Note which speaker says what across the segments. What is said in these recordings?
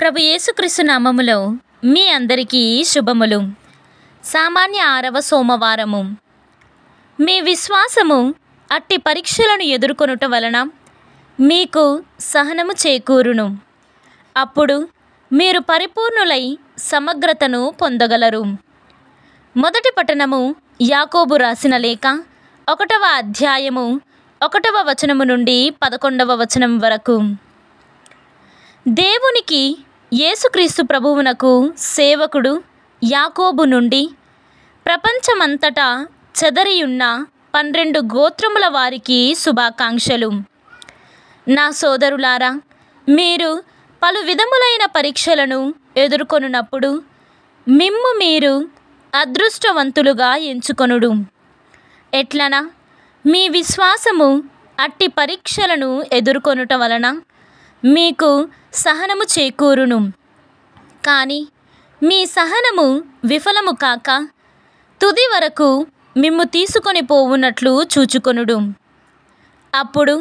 Speaker 1: ప్రభు యేసుక్రీస్తు నామములో మీ అందరికీ శుభములు సామాన్య ఆరవ సోమవారము మీ విశ్వాసము అట్టి పరీక్షలను ఎదుర్కొనుట వలన మీకు సహనము చేకూరును అప్పుడు మీరు పరిపూర్ణులై సమగ్రతను పొందగలరు మొదటి పట్టణము యాకోబు రాసిన లేక ఒకటవ అధ్యాయము ఒకటవ వచనము నుండి పదకొండవ వచనం వరకు దేవునికి యేసుక్రీస్తు ప్రభువునకు సేవకుడు యాకోబు నుండి ప్రపంచమంతటా చెదరియున్న పన్నెండు గోత్రముల వారికి శుభాకాంక్షలు నా సోదరులారా మీరు పలు విధములైన పరీక్షలను ఎదుర్కొనున్నప్పుడు మిమ్ము మీరు అదృష్టవంతులుగా ఎంచుకొనుడు ఎట్లనా మీ విశ్వాసము అట్టి పరీక్షలను ఎదుర్కొనుట వలన మీకు సహనము చేకూరును కానీ మీ సహనము విఫలము కాక తుది వరకు మిమ్ము తీసుకొని పోవునట్లు చూచుకొనుడు అప్పుడు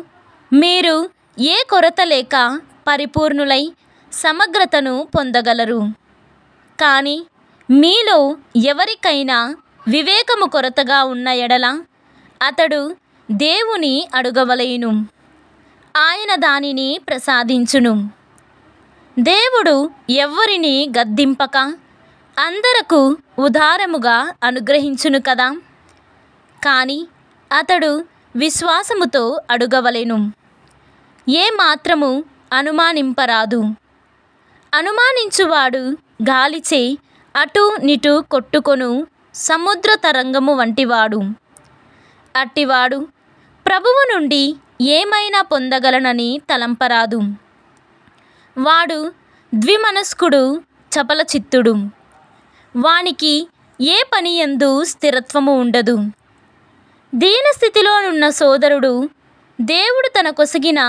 Speaker 1: మీరు ఏ కొరత లేక పరిపూర్ణులై సమగ్రతను పొందగలరు కానీ మీలో ఎవరికైనా వివేకము కొరతగా ఉన్న ఎడల అతడు దేవుని అడుగవలయును ఆయన దానిని ప్రసాదించును దేవుడు ఎవ్వరిని గద్దింపక అందరకు ఉదారముగా అనుగ్రహించును కదా కానీ అతడు విశ్వాసముతో అడుగవలేను ఏ మాత్రము అనుమానింపరాదు అనుమానించువాడు గాలిచే అటు నిటు కొట్టుకొను సముద్ర తరంగము వంటివాడు అట్టివాడు ప్రభువు నుండి ఏమైనా పొందగలనని తలంపరాదు వాడు ద్విమనస్కుడు చపల చిత్తుడు వానికి ఏ పని ఎందు స్థిరత్వము ఉండదు దీనస్థితిలోనున్న సోదరుడు దేవుడు తనకొసగిన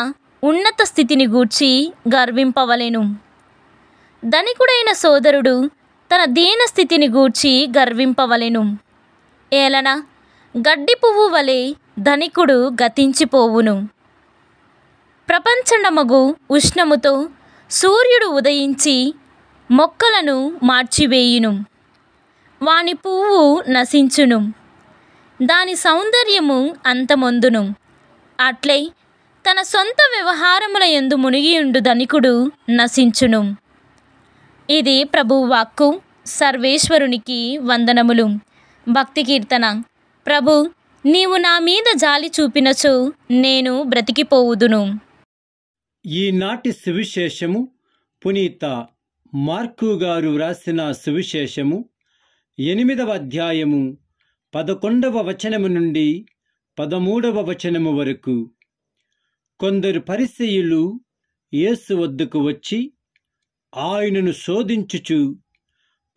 Speaker 1: ఉన్నత స్థితిని గూర్చి గర్వింపవలెను ధనికుడైన సోదరుడు తన దీన స్థితిని గూర్చి గర్వింపవలెను ఏలన గడ్డి పువ్వు వలె ధనికుడు గతించిపోవును ప్రపంచమగు ఉష్ణముతో సూర్యుడు ఉదయించి మొక్కలను మార్చివేయును వాని పువ్వు నశించును దాని సౌందర్యము అంతమొందును అట్లే తన సొంత వ్యవహారముల ఎందు మునిగియుండు ధనికుడు నశించును ఇది ప్రభువాక్కు సర్వేశ్వరునికి వందనములు భక్తి కీర్తన ప్రభు నీవు నా మీద జాలి చూపినచు నేను బ్రతికిపోవుదును
Speaker 2: ఈనాటి సువిశేషము పునీత మార్కు గారు వ్రాసిన సువిశేషము ఎనిమిదవ అధ్యాయము పదకొండవ వచనము నుండి పదమూడవ వచనము వరకు కొందరు పరిశీయులు యేసు వద్దకు వచ్చి ఆయనను శోధించుచు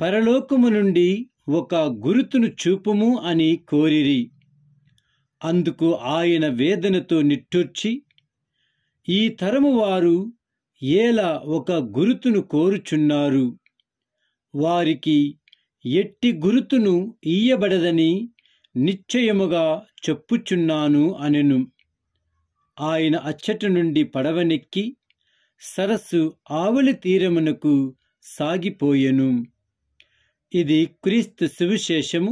Speaker 2: పరలోకము నుండి ఒక గురుతును చూపుము అని కోరిరి అందుకు ఆయన వేదనతో నిట్టూర్చి ఈ తరము వారు ఏలా ఒక గురుతును కోరుచున్నారు వారికి ఎట్టి గురుతును ఇయ్యబడదని నిశ్చయముగా చెప్పుచున్నాను అనెను ఆయన అచ్చటి నుండి పడవనెక్కి సరస్సు ఆవలి తీరమునకు సాగిపోయెను ఇది క్రీస్తు సువిశేషము